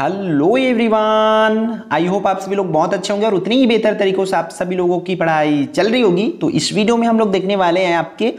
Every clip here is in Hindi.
हेलो एवरीवन आई होप आप सभी लोग बहुत अच्छे होंगे और उतने ही बेहतर तरीकों से आप सभी लोगों की पढ़ाई चल रही होगी तो इस वीडियो में हम लोग देखने वाले हैं आपके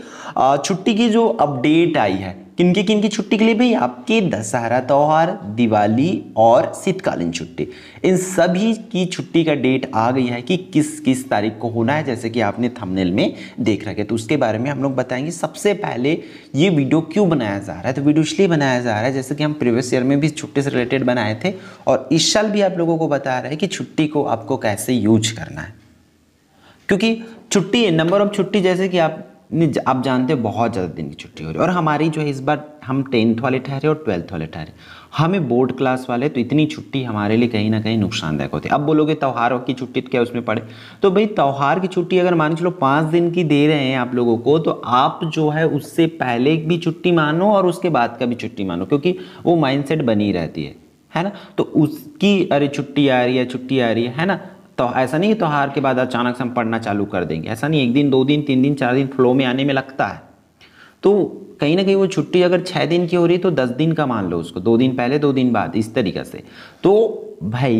छुट्टी की जो अपडेट आई है किनकी किनकी छुट्टी के लिए भाई आपके दशहरा त्यौहार दिवाली और शीतकालीन छुट्टी इन सभी की छुट्टी का डेट आ गई है कि किस किस तारीख को होना है जैसे कि आपने थंबनेल में देख रखे तो उसके बारे में हम लोग बताएंगे सबसे पहले ये वीडियो क्यों बनाया जा रहा है तो वीडियो इसलिए बनाया जा रहा है जैसे कि हम प्रीवियस ईयर में भी छुट्टी से रिलेटेड बनाए थे और इस साल भी आप लोगों को बता रहे हैं कि छुट्टी को आपको कैसे यूज करना है क्योंकि छुट्टी नंबर ऑफ छुट्टी जैसे कि आप नहीं आप जानते हैं बहुत ज़्यादा दिन की छुट्टी हो रही है और हमारी जो है इस बार हम टेंथ वाले ठहरे और ट्वेल्थ वाले ठहरे हमें बोर्ड क्लास वाले तो इतनी छुट्टी हमारे लिए कहीं ना कहीं नुकसानदायक होती है अब बोलोगे त्यौहारों की छुट्टी तो क्या उसमें पड़े तो भाई त्यौहार की छुट्टी अगर मान चलो पाँच दिन की दे रहे हैं आप लोगों को तो आप जो है उससे पहले भी छुट्टी मानो और उसके बाद का भी छुट्टी मानो क्योंकि वो माइंड बनी रहती है है ना तो उसकी अरे छुट्टी आ रही है छुट्टी आ रही है है ना तो ऐसा नहीं त्यौहार के बाद अचानक से हम पढ़ना चालू कर देंगे ऐसा नहीं एक दिन दो दिन तीन दिन चार दिन फ्लो में आने में लगता है तो कहीं ना कहीं वो छुट्टी अगर छः दिन की हो रही है तो दस दिन का मान लो उसको दो दिन पहले दो दिन बाद इस तरीके से तो भाई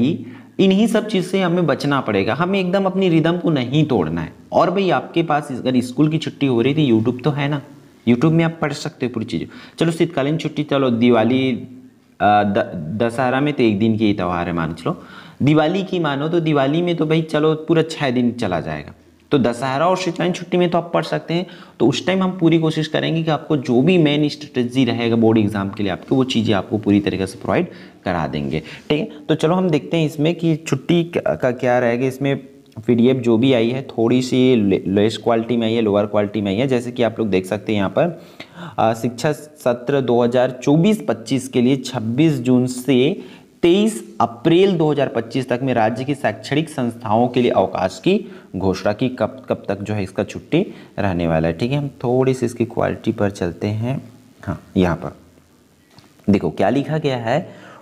इन्हीं सब चीज़ से हमें बचना पड़ेगा हमें एकदम अपनी रिदम को नहीं तोड़ना है और भाई आपके पास अगर स्कूल की छुट्टी हो रही थी यूट्यूब तो है ना यूट्यूब में आप पढ़ सकते हो पूरी चीज़ चलो शीतकालीन छुट्टी चलो दिवाली दशहरा में तो एक दिन की ही त्यौहार है मान चलो दिवाली की मानो तो दिवाली में तो भाई चलो पूरा छः दिन चला जाएगा तो दशहरा और शीतकालीन छुट्टी में तो आप पढ़ सकते हैं तो उस टाइम हम पूरी कोशिश करेंगे कि आपको जो भी मेन स्ट्रेटजी रहेगा बोर्ड एग्जाम के लिए आपके वो चीज़ें आपको पूरी तरीके से प्रोवाइड करा देंगे ठीक है तो चलो हम देखते हैं इसमें कि छुट्टी का क्या रहेगा इसमें पी जो भी आई है थोड़ी सी लोएस क्वालिटी में आई है लोअर क्वालिटी में आई है जैसे कि आप लोग देख सकते हैं यहाँ पर शिक्षा सत्र 2024-25 के लिए 26 जून से 23 अप्रैल 2025 तक में राज्य की शैक्षणिक संस्थाओं के लिए अवकाश की घोषणा की कब कब तक जो है इसका छुट्टी रहने वाला है ठीक है हम थोड़ी सी इसकी क्वालिटी पर चलते हैं हाँ यहाँ पर देखो क्या लिखा गया है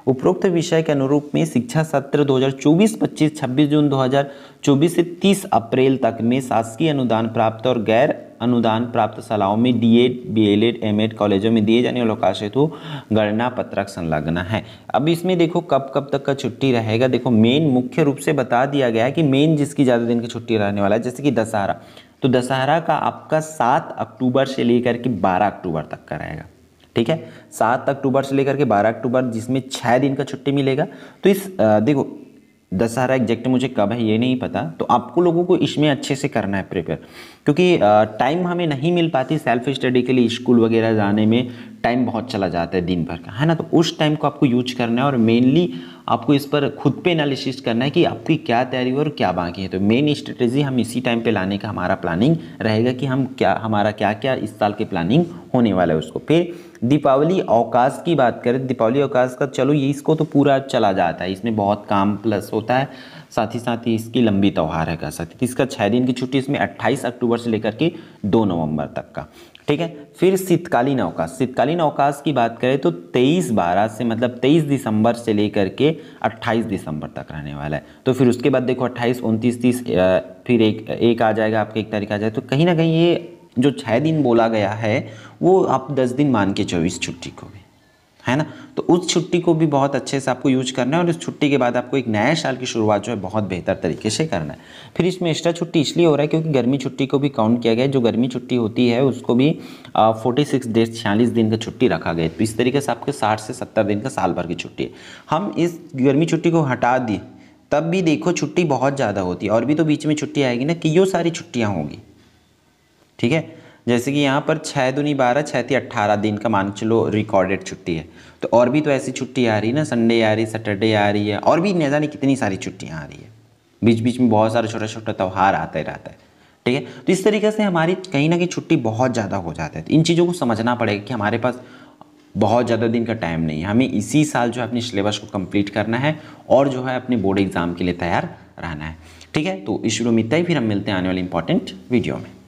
उपरोक्त विषय के अनुरूप में शिक्षा सत्र 2024-25 26 जून 2024 से 30 अप्रैल तक में शासकीय अनुदान प्राप्त और गैर अनुदान प्राप्त शालाओं में D Ed B L Ed M Ed कॉलेजों में दिए जाने वाले अवकाश हेतु गणना पत्रक संलग्न है अब इसमें देखो कब कब तक का छुट्टी रहेगा देखो मेन मुख्य रूप से बता दिया गया है कि मेन जिसकी ज़्यादा दिन की छुट्टी रहने वाला है जैसे कि दशहरा तो दशहरा का आपका सात अक्टूबर से लेकर के बारह अक्टूबर तक का रहेगा ठीक है सात अक्टूबर से लेकर के बारह अक्टूबर जिसमें छः दिन का छुट्टी मिलेगा तो इस देखो दशहरा एग्जैक्ट मुझे कब है ये नहीं पता तो आपको लोगों को इसमें अच्छे से करना है प्रिपेयर क्योंकि टाइम हमें नहीं मिल पाती सेल्फ स्टडी के लिए स्कूल वगैरह जाने में टाइम बहुत चला जाता है दिन भर का है ना तो उस टाइम को आपको यूज करना है और मेनली आपको इस पर खुद पे एनालिसिस करना है कि आपकी क्या तैयारी और क्या बाकी है तो मेन स्ट्रेटेजी हम इसी टाइम पे लाने का हमारा प्लानिंग रहेगा कि हम क्या हमारा क्या क्या इस साल के प्लानिंग होने वाला है उसको फिर दीपावली अवकाश की बात करें दीपावली अवकाश का चलो ये इसको तो पूरा चला जाता है इसमें बहुत काम प्लस होता है साथ ही साथ ही इसकी लंबी त्यौहार है कह सकते इसका छः दिन की छुट्टी इसमें अट्ठाईस अक्टूबर से लेकर के दो नवंबर तक का ठीक है फिर शीतकालीन अवकाश शीतकालीन अवकाश की बात करें तो 23 बारह से मतलब 23 दिसंबर से लेकर के 28 दिसंबर तक रहने वाला है तो फिर उसके बाद देखो 28 उनतीस तीस फिर एक एक आ जाएगा आपके एक तारीख आ जाएगा तो कहीं ना कहीं ये जो छः दिन बोला गया है वो आप दस दिन मान के चौबीस छुट्टी को है ना तो उस छुट्टी को भी बहुत अच्छे से आपको यूज करना है और उस छुट्टी के बाद आपको एक नए साल की शुरुआत जो है बहुत बेहतर तरीके से करना है फिर इसमें एक्स्ट्रा छुट्टी इसलिए हो रहा है क्योंकि गर्मी छुट्टी को भी काउंट किया गया है जो गर्मी छुट्टी होती है उसको भी फोर्टी सिक्स डेज छियालीस दिन का छुट्टी रखा गया तो इस तरीके से आपके साठ से सत्तर दिन का साल भर की छुट्टी है हम इस गर्मी छुट्टी को हटा दिए तब भी देखो छुट्टी बहुत ज़्यादा होती है और भी तो बीच में छुट्टी आएगी ना कि यो सारी छुट्टियाँ होंगी ठीक है जैसे कि यहाँ पर छः दुनी बारह छः थी अट्ठारह दिन का मान चलो रिकॉर्डेड छुट्टी है तो और भी तो ऐसी छुट्टी आ रही है ना संडे आ रही है सैटरडे आ रही है और भी न जाने कितनी सारी छुट्टियाँ आ रही है बीच बीच में बहुत सारा छोटा छोटा त्यौहार आता ही रहता है ठीक है तो इस तरीके से हमारी कहीं ना कहीं छुट्टी बहुत ज़्यादा हो जाती है इन चीज़ों को समझना पड़ेगा कि हमारे पास बहुत ज़्यादा दिन का टाइम नहीं है हमें इसी साल जो है अपने सिलेबस को कंप्लीट करना है और जो है अपने बोर्ड एग्ज़ाम के लिए तैयार रहना है ठीक है तो इस शुरू में इतना ही फिर हम मिलते हैं आने वाले इंपॉर्टेंट वीडियो में